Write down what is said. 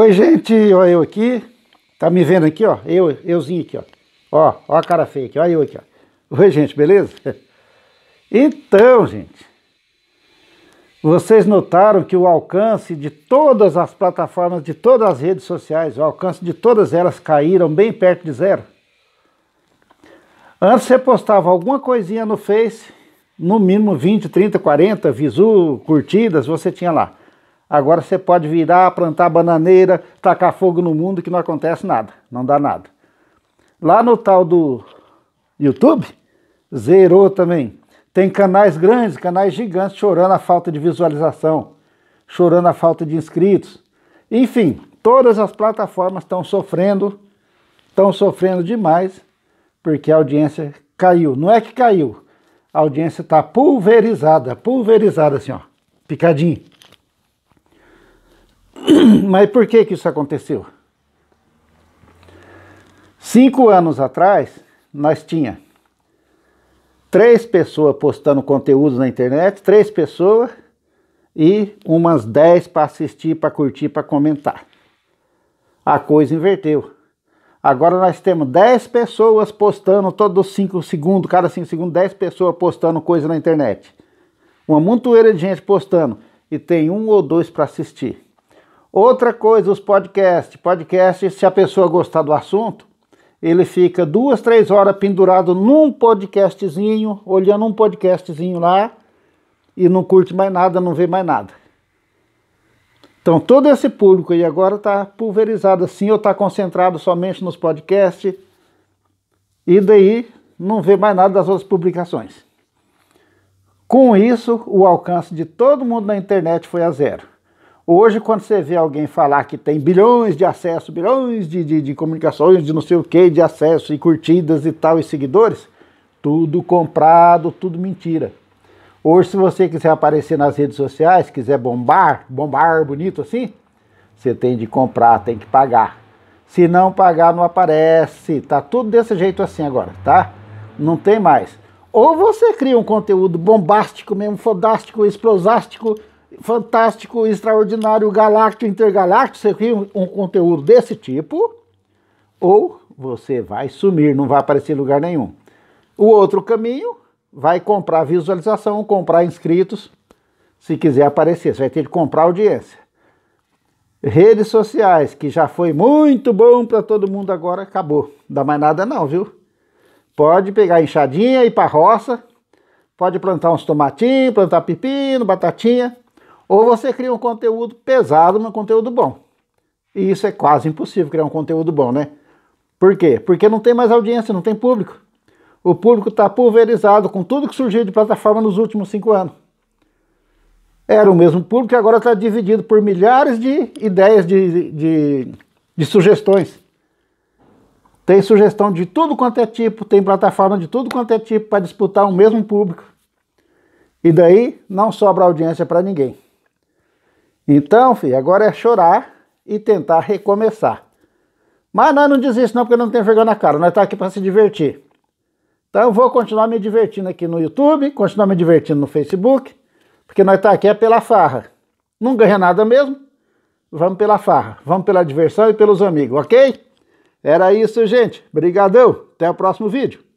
Oi, gente, olha eu aqui. Tá me vendo aqui, ó? Eu, euzinho aqui, ó. Ó, ó a cara feia aqui, olha eu aqui, ó. Oi, gente, beleza? Então, gente, vocês notaram que o alcance de todas as plataformas, de todas as redes sociais, o alcance de todas elas caíram bem perto de zero? Antes você postava alguma coisinha no Face, no mínimo 20, 30, 40 visu, curtidas, você tinha lá. Agora você pode virar, plantar bananeira, tacar fogo no mundo que não acontece nada, não dá nada. Lá no tal do YouTube, zerou também. Tem canais grandes, canais gigantes chorando a falta de visualização, chorando a falta de inscritos. Enfim, todas as plataformas estão sofrendo, estão sofrendo demais, porque a audiência caiu. Não é que caiu, a audiência está pulverizada, pulverizada assim, ó, picadinho. Mas por que, que isso aconteceu? Cinco anos atrás, nós tinha três pessoas postando conteúdo na internet, três pessoas e umas dez para assistir, para curtir, para comentar. A coisa inverteu. Agora nós temos 10 pessoas postando todos 5 segundos, cada 5 segundos, 10 pessoas postando coisa na internet. Uma montoeira de gente postando e tem um ou dois para assistir. Outra coisa, os podcasts. Podcast, se a pessoa gostar do assunto, ele fica duas, três horas pendurado num podcastzinho, olhando um podcastzinho lá e não curte mais nada, não vê mais nada. Então todo esse público aí agora está pulverizado assim, ou está concentrado somente nos podcasts, e daí não vê mais nada das outras publicações. Com isso, o alcance de todo mundo na internet foi a zero. Hoje, quando você vê alguém falar que tem bilhões de acesso, bilhões de, de, de comunicações, de não sei o que, de acesso e curtidas e tal, e seguidores, tudo comprado, tudo mentira. Hoje, se você quiser aparecer nas redes sociais, quiser bombar, bombar bonito assim, você tem de comprar, tem que pagar. Se não pagar, não aparece. Tá tudo desse jeito assim agora, tá? Não tem mais. Ou você cria um conteúdo bombástico mesmo, fodástico, explosástico, fantástico, extraordinário, galáctico, intergaláctico, você cria um, um conteúdo desse tipo, ou você vai sumir, não vai aparecer em lugar nenhum. O outro caminho, vai comprar visualização, comprar inscritos, se quiser aparecer, você vai ter que comprar audiência. Redes sociais, que já foi muito bom para todo mundo agora, acabou. Não dá mais nada não, viu? Pode pegar enxadinha, ir para roça, pode plantar uns tomatinhos, plantar pepino, batatinha, ou você cria um conteúdo pesado, mas um conteúdo bom. E isso é quase impossível criar um conteúdo bom, né? Por quê? Porque não tem mais audiência, não tem público. O público está pulverizado com tudo que surgiu de plataforma nos últimos cinco anos. Era o mesmo público que agora está dividido por milhares de ideias, de, de, de sugestões. Tem sugestão de tudo quanto é tipo, tem plataforma de tudo quanto é tipo para disputar o mesmo público. E daí não sobra audiência para ninguém. Então, filho, agora é chorar e tentar recomeçar. Mas nós não desistimos não, porque não tem vergonha na cara. Nós estamos tá aqui para se divertir. Então eu vou continuar me divertindo aqui no YouTube, continuar me divertindo no Facebook, porque nós estamos tá aqui é pela farra. Não ganha nada mesmo. Vamos pela farra, vamos pela diversão e pelos amigos, ok? Era isso, gente. Obrigadão. Até o próximo vídeo.